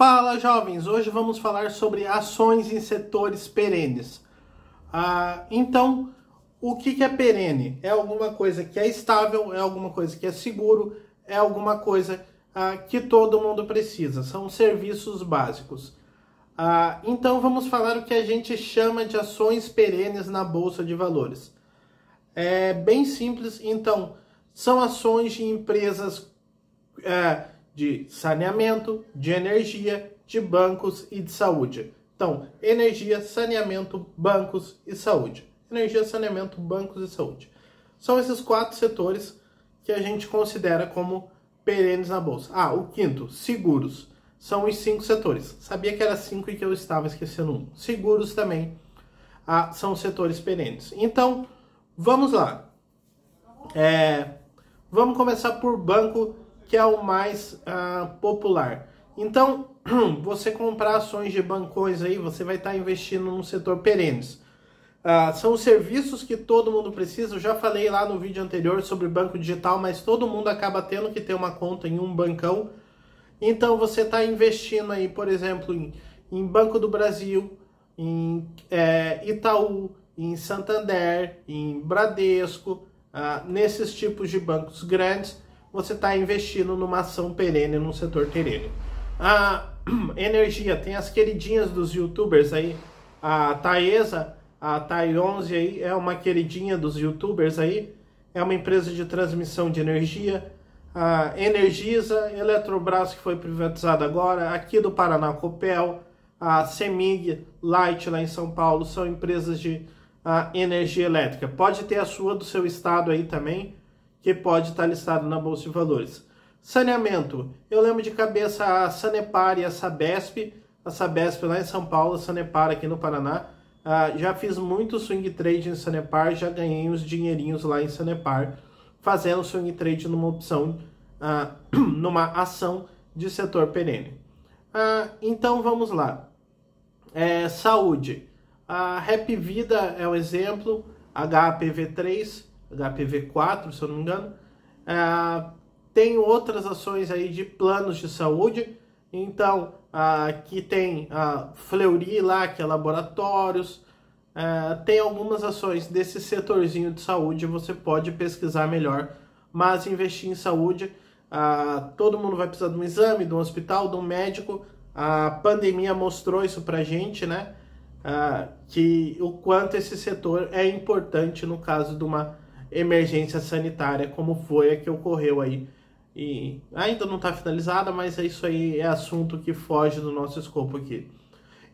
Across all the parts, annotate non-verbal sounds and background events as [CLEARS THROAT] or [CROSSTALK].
Fala jovens, hoje vamos falar sobre ações em setores perenes. Ah, então, o que, que é perene? É alguma coisa que é estável, é alguma coisa que é seguro, é alguma coisa ah, que todo mundo precisa, são serviços básicos. Ah, então vamos falar o que a gente chama de ações perenes na Bolsa de Valores. É bem simples, então, são ações de empresas é, de saneamento, de energia, de bancos e de saúde. Então, energia, saneamento, bancos e saúde. Energia, saneamento, bancos e saúde. São esses quatro setores que a gente considera como perenes na bolsa. Ah, o quinto, seguros. São os cinco setores. Sabia que era cinco e que eu estava esquecendo um. Seguros também ah, são setores perenes. Então, vamos lá. É, vamos começar por banco que é o mais uh, popular. Então, [CLEARS THROAT] você comprar ações de bancões aí, você vai estar tá investindo no setor perenes. Uh, são serviços que todo mundo precisa. Eu já falei lá no vídeo anterior sobre banco digital, mas todo mundo acaba tendo que ter uma conta em um bancão. Então você está investindo aí, por exemplo, em, em, Banco do Brasil, em é, Itaú, em Santander, em Bradesco, uh, nesses tipos de bancos grandes você está investindo numa ação perene, num setor perene. A [CLEARS THROAT] energia, tem as queridinhas dos youtubers aí, a Taesa, a Tai11 aí, é uma queridinha dos youtubers aí, é uma empresa de transmissão de energia, a Energisa, Eletrobras que foi privatizada agora, aqui do Paraná, Copel, a Semig, Light lá em São Paulo, são empresas de a, energia elétrica. Pode ter a sua do seu estado aí também, que pode estar listado na Bolsa de Valores. Saneamento. Eu lembro de cabeça a Sanepar e a Sabesp. A Sabesp lá em São Paulo, a Sanepar aqui no Paraná. Ah, já fiz muito swing trade em Sanepar, já ganhei uns dinheirinhos lá em Sanepar, fazendo swing trade numa opção, ah, [CLEARS THROAT] numa ação de setor perene. Ah, então vamos lá. É, saúde. A Rap Vida é um exemplo, HPV3, HPV4, se eu não me engano. É, tem outras ações aí de planos de saúde. Então, aqui tem a Fleury lá, que é laboratórios. É, tem algumas ações desse setorzinho de saúde, você pode pesquisar melhor. Mas investir em saúde, todo mundo vai precisar de um exame, de um hospital, de um médico. A pandemia mostrou isso pra gente, né? que o quanto esse setor é importante no caso de uma emergência sanitária como foi a que ocorreu aí. E ainda não está finalizada, mas é isso aí é assunto que foge do nosso escopo aqui.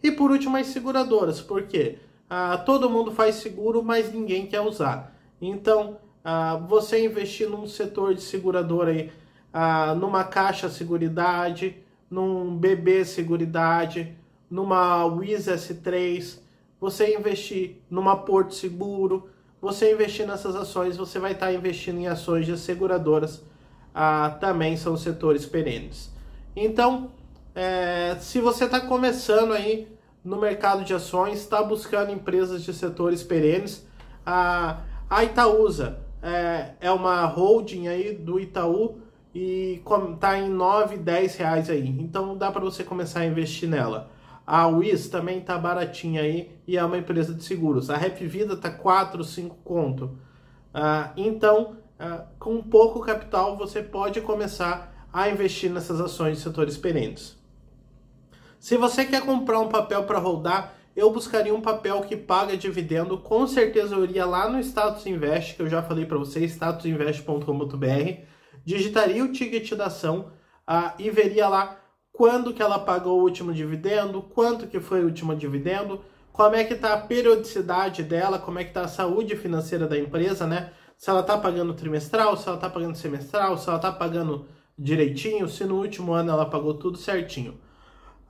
E por último, as seguradoras, porque ah, todo mundo faz seguro, mas ninguém quer usar. Então, ah, você investir num setor de seguradora aí, ah, numa Caixa Seguridade, num BB Seguridade, numa Wiz S3, você investir numa Porto Seguro, você investir nessas ações, você vai estar tá investindo em ações de seguradoras, ah, também são setores perenes. Então, é, se você está começando aí no mercado de ações, está buscando empresas de setores perenes, a, a Itaúsa é, é uma holding aí do Itaú e tá em 9, 10 reais aí. Então dá para você começar a investir nela. A WIS também tá baratinha aí e é uma empresa de seguros. A Rap Vida tá 4, 5 conto. Ah, então, ah, com pouco capital, você pode começar a investir nessas ações de setores perentes. Se você quer comprar um papel para rodar, eu buscaria um papel que paga dividendo. Com certeza eu iria lá no Status Invest, que eu já falei para vocês, statusinvest.com.br, digitaria o ticket da ação ah, e veria lá quando que ela pagou o último dividendo, quanto que foi o último dividendo, como é que está a periodicidade dela, como é que está a saúde financeira da empresa, né? Se ela está pagando trimestral, se ela está pagando semestral, se ela está pagando direitinho, se no último ano ela pagou tudo certinho.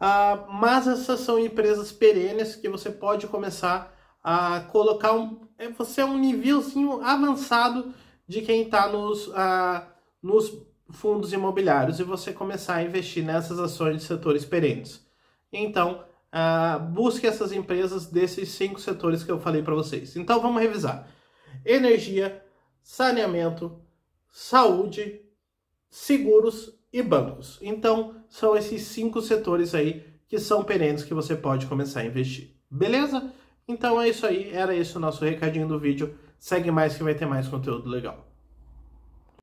Ah, mas essas são empresas perenes que você pode começar a colocar um. É, você é um nívelzinho avançado de quem está nos, ah, nos fundos imobiliários e você começar a investir nessas ações de setores perentes. Então, uh, busque essas empresas desses cinco setores que eu falei para vocês. Então, vamos revisar: energia, saneamento, saúde, seguros e bancos. Então, são esses cinco setores aí que são perentes que você pode começar a investir. Beleza? Então é isso aí, era esse o nosso recadinho do vídeo. Segue mais que vai ter mais conteúdo legal.